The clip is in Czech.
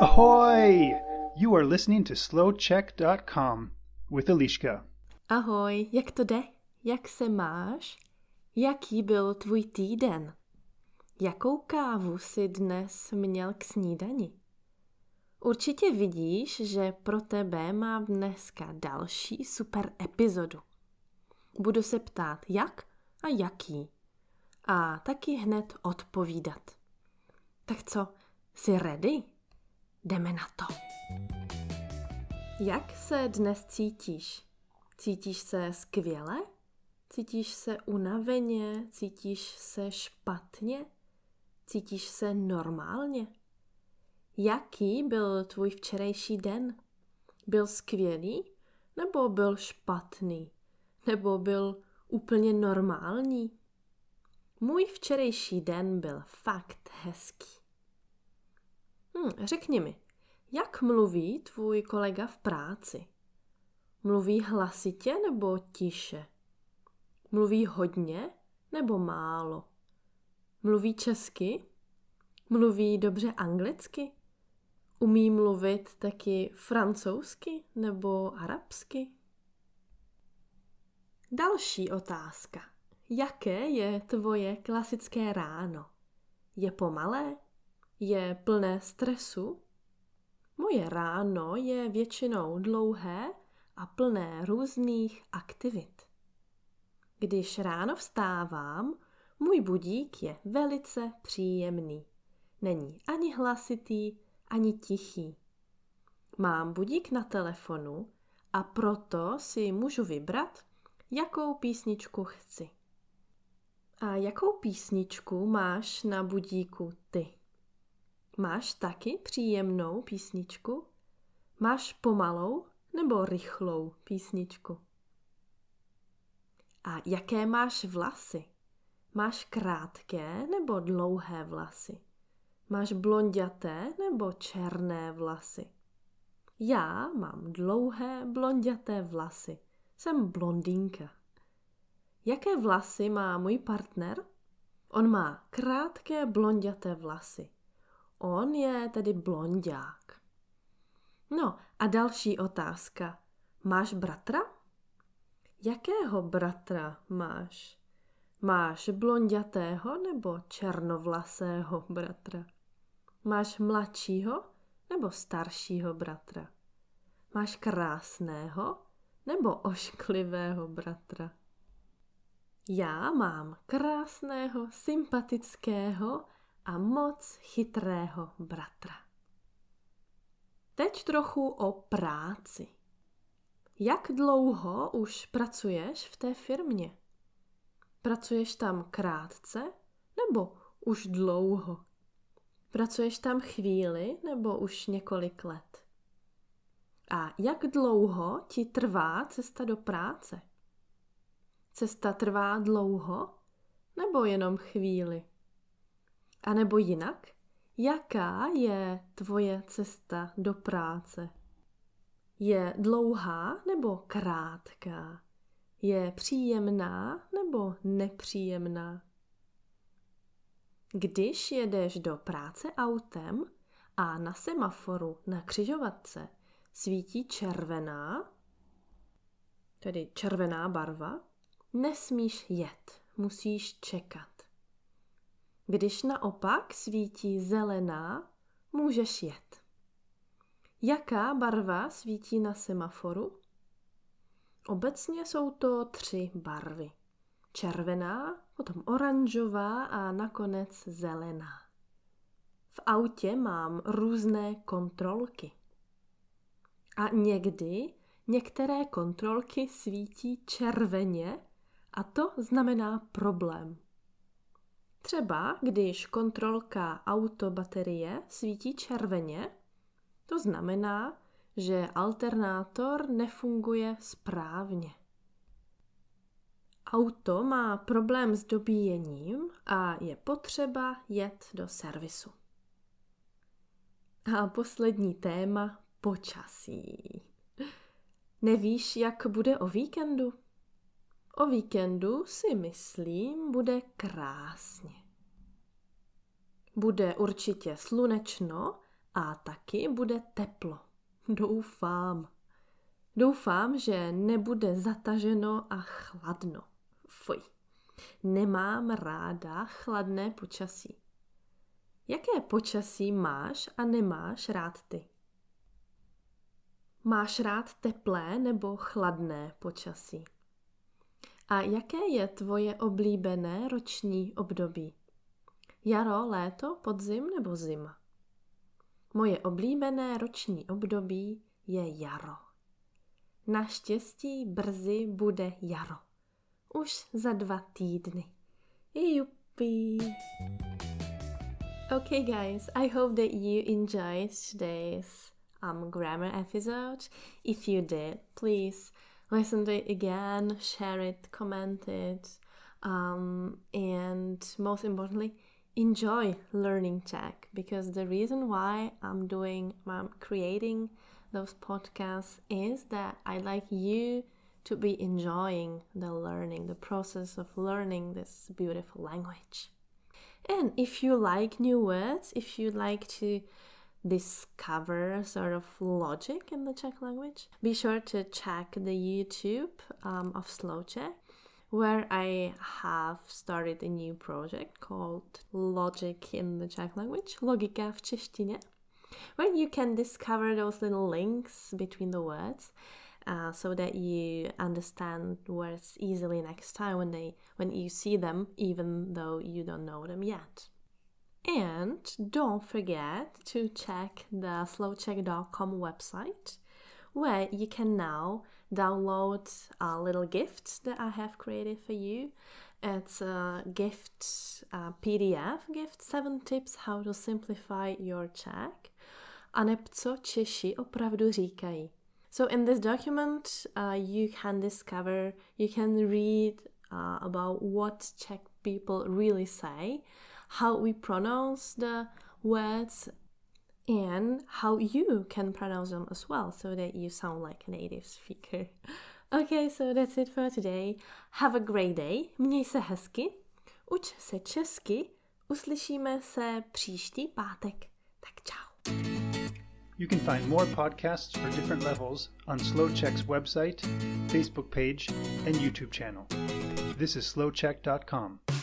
Ahoy! You are listening to slowcheck.com with Eliška. Ahoj, jak to jde? Jak se máš? Jaký byl tvůj týden? Jakou kávu si dnes měl k snídani? Určitě vidíš, že pro tebe mám dneska další super epizodu. Budu se ptát jak a jaký. A taky hned odpovídat. Tak co, jsi ready? Jdeme na to. Jak se dnes cítíš? Cítíš se skvěle? Cítíš se unaveně? Cítíš se špatně? Cítíš se normálně? Jaký byl tvůj včerejší den? Byl skvělý? Nebo byl špatný? Nebo byl úplně normální? Můj včerejší den byl fakt hezký. Hm, řekni mi, jak mluví tvůj kolega v práci? Mluví hlasitě nebo tiše? Mluví hodně nebo málo? Mluví česky? Mluví dobře anglicky? Umí mluvit taky francouzsky nebo arabsky? Další otázka. Jaké je tvoje klasické ráno? Je pomalé? Je plné stresu? Moje ráno je většinou dlouhé a plné různých aktivit. Když ráno vstávám, můj budík je velice příjemný. Není ani hlasitý, ani tichý. Mám budík na telefonu a proto si můžu vybrat, jakou písničku chci. A jakou písničku máš na budíku ty? Máš taky příjemnou písničku? Máš pomalou nebo rychlou písničku? A jaké máš vlasy? Máš krátké nebo dlouhé vlasy? Máš blondiaté nebo černé vlasy? Já mám dlouhé blondiaté vlasy. Jsem blondýnka jaké vlasy má můj partner? On má krátké blondiaté vlasy. On je tedy blondiák. No a další otázka. Máš bratra? Jakého bratra máš? Máš blondiatého nebo černovlasého bratra? Máš mladšího nebo staršího bratra? Máš krásného nebo ošklivého bratra? Já mám krásného, sympatického a moc chytrého bratra. Teď trochu o práci. Jak dlouho už pracuješ v té firmě? Pracuješ tam krátce nebo už dlouho? Pracuješ tam chvíli nebo už několik let? A jak dlouho ti trvá cesta do práce? cesta trvá dlouho nebo jenom chvíli? A nebo jinak, jaká je tvoje cesta do práce? Je dlouhá nebo krátká? Je příjemná nebo nepříjemná? Když jedeš do práce autem a na semaforu na křižovatce svítí červená, tedy červená barva, nesmíš jet, musíš čekat. Když naopak svítí zelená, můžeš jet. Jaká barva svítí na semaforu? Obecně jsou to tři barvy. Červená, potom oranžová a nakonec zelená. V autě mám různé kontrolky. A někdy některé kontrolky svítí červeně a to znamená problém. Třeba když kontrolka auto baterie svítí červeně, to znamená, že alternátor nefunguje správně. Auto má problém s dobíjením a je potřeba jet do servisu. A poslední téma počasí. Nevíš, jak bude o víkendu? O víkendu si myslím, bude krásně. Bude určitě slunečno a taky bude teplo. Doufám. Doufám, že nebude zataženo a chladno. Fuj. Nemám ráda chladné počasí. Jaké počasí máš a nemáš rád ty? Máš rád teplé nebo chladné počasí? A jaké je tvoje oblíbené roční období? Jaro, léto, podzim nebo zima? Moje oblíbené roční období je jaro. Naštěstí brzy bude jaro. Už za dva týdny. Jupi! Okay, guys, I hope that you enjoyed today's um, grammar episode. If you did, please listen to it again, share it, comment it, um, and most importantly, enjoy learning Czech because the reason why I'm doing, I'm creating those podcasts is that I like you to be enjoying the learning, the process of learning this beautiful language. And if you like new words, if you like to discover sort of logic in the Czech language, be sure to check the YouTube um, of Slow Czech, where I have started a new project called Logic in the Czech language, Logika v češtině, where you can discover those little links between the words. Uh, so that you understand words easily next time when they when you see them even though you don't know them yet and don't forget to check the slowcheck.com website where you can now download a uh, little gift that I have created for you. It's a gift a uh, PDF gift, 7 tips how to simplify your check. A co Češi opravdu říkají. So in this document uh, you can discover, you can read uh, about what Czech people really say how we pronounce the words and how you can pronounce them as well so that you sound like a native speaker. Okay, so that's it for today. Have a great day, měj se hezky, uč se česky, uslyšíme se příští pátek. Tak čau. You can find more podcasts for different levels on SlowCheck's website, Facebook page, and YouTube channel. This is slowcheck.com.